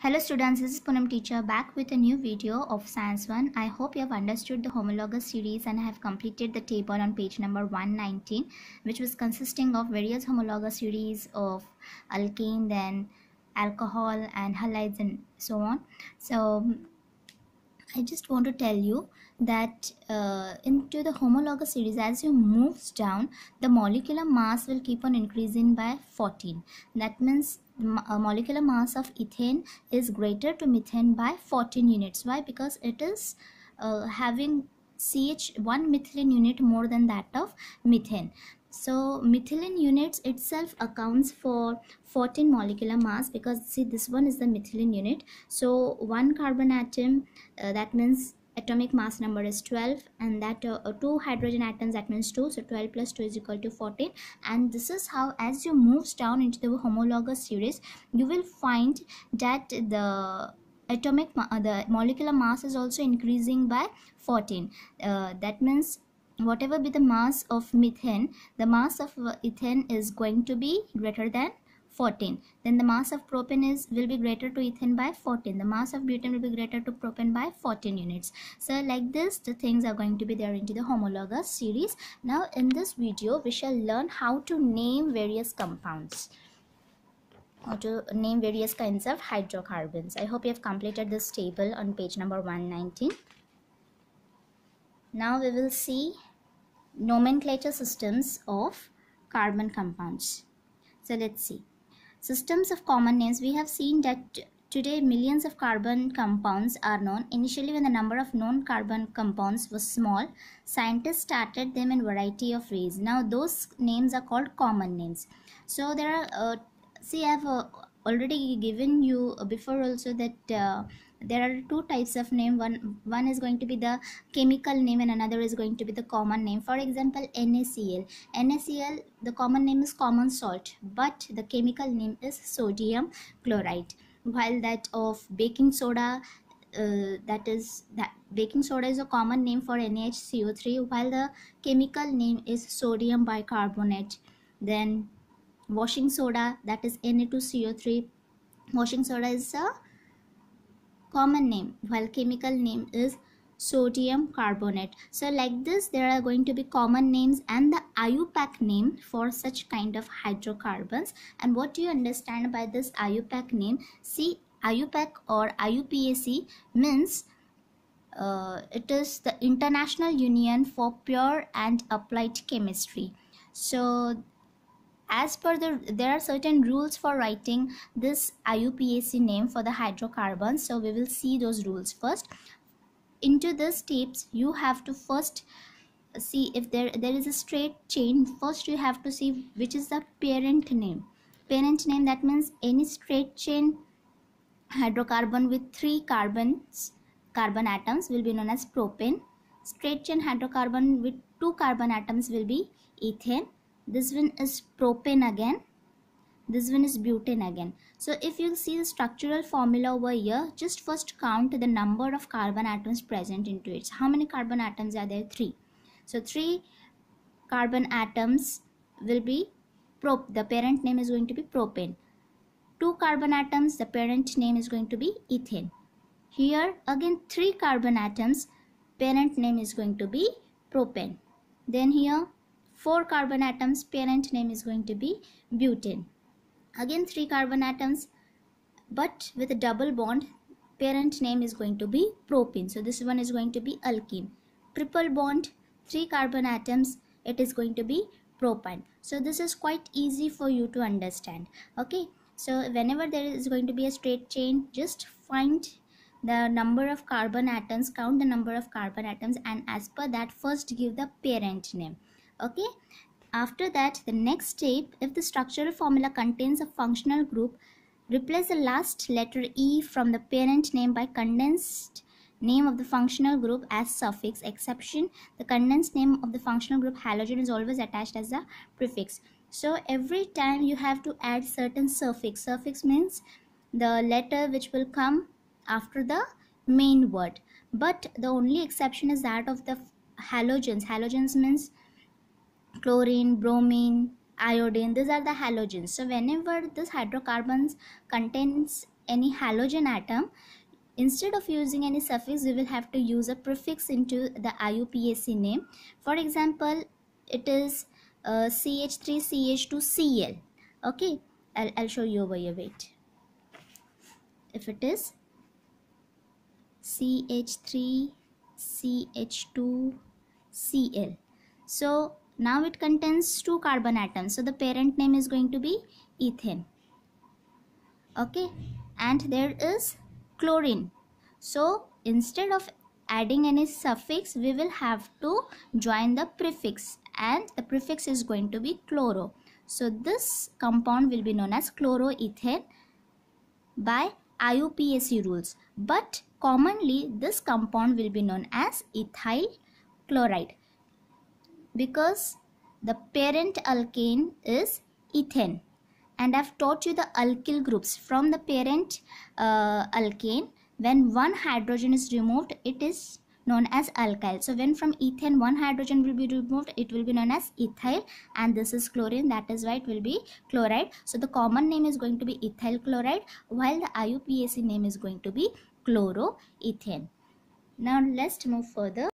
Hello students, this is Punam teacher back with a new video of Science 1. I hope you have understood the homologous series and have completed the table on page number 119 which was consisting of various homologous series of alkane then alcohol and halides and so on. So I just want to tell you that uh, into the homologous series as you moves down the molecular mass will keep on increasing by 14 that means uh, molecular mass of ethane is greater to methane by 14 units why because it is uh, having CH1 methylene unit more than that of methane so methylene units itself accounts for 14 molecular mass because see this one is the methylene unit so one carbon atom uh, that means atomic mass number is 12 and that uh, uh, two hydrogen atoms that means 2 so 12 plus 2 is equal to 14 and this is how as you moves down into the homologous series you will find that the atomic uh, the molecular mass is also increasing by 14 uh, that means whatever be the mass of methane the mass of uh, ethane is going to be greater than 14 then the mass of propane is will be greater to ethane by 14 the mass of butane will be greater to propane by 14 units so like this the things are going to be there into the homologous series now in this video we shall learn how to name various compounds how to name various kinds of hydrocarbons i hope you have completed this table on page number 119 now we will see nomenclature systems of carbon compounds so let's see systems of common names, we have seen that today millions of carbon compounds are known. Initially, when the number of known carbon compounds was small, scientists started them in variety of ways. Now, those names are called common names. So, there are, uh, see, I have uh, already given you uh, before also that uh, there are two types of name one one is going to be the chemical name and another is going to be the common name for example NaCl NaCl the common name is common salt but the chemical name is sodium chloride while that of baking soda uh, that is that baking soda is a common name for NaHCO3 while the chemical name is sodium bicarbonate then washing soda that is Na2CO3 washing soda is a common name while chemical name is sodium carbonate so like this there are going to be common names and the IUPAC name for such kind of hydrocarbons and what do you understand by this IUPAC name see IUPAC or IUPAC means uh, it is the International Union for Pure and Applied Chemistry so as per the there are certain rules for writing this IUPAC name for the hydrocarbons so we will see those rules first into this tapes you have to first see if there there is a straight chain first you have to see which is the parent name parent name that means any straight chain hydrocarbon with three carbons carbon atoms will be known as propane straight chain hydrocarbon with two carbon atoms will be ethane this one is propane again this one is butane again so if you see the structural formula over here just first count the number of carbon atoms present into it so how many carbon atoms are there three so three carbon atoms will be prop the parent name is going to be propane two carbon atoms the parent name is going to be ethane here again three carbon atoms parent name is going to be propane then here 4 carbon atoms parent name is going to be butane again 3 carbon atoms but with a double bond parent name is going to be propene so this one is going to be alkene triple bond 3 carbon atoms it is going to be propane so this is quite easy for you to understand okay so whenever there is going to be a straight chain just find the number of carbon atoms count the number of carbon atoms and as per that first give the parent name okay after that the next step if the structural formula contains a functional group replace the last letter e from the parent name by condensed name of the functional group as suffix exception the condensed name of the functional group halogen is always attached as a prefix so every time you have to add certain suffix suffix means the letter which will come after the main word but the only exception is that of the halogens halogens means chlorine, bromine, iodine these are the halogens so whenever this hydrocarbons contains any halogen atom instead of using any suffix we will have to use a prefix into the IUPAC name for example it is uh, CH3CH2Cl okay I'll, I'll show you over here wait if it is CH3CH2Cl so now it contains two carbon atoms. So the parent name is going to be ethane. Okay. And there is chlorine. So instead of adding any suffix, we will have to join the prefix. And the prefix is going to be chloro. So this compound will be known as chloroethane by IUPAC rules. But commonly this compound will be known as ethyl chloride because the parent alkane is ethane and I've taught you the alkyl groups from the parent uh, alkane when one hydrogen is removed it is known as alkyl so when from ethane one hydrogen will be removed it will be known as ethyl and this is chlorine that is why it will be chloride so the common name is going to be ethyl chloride while the IUPAC name is going to be chloroethane now let's move further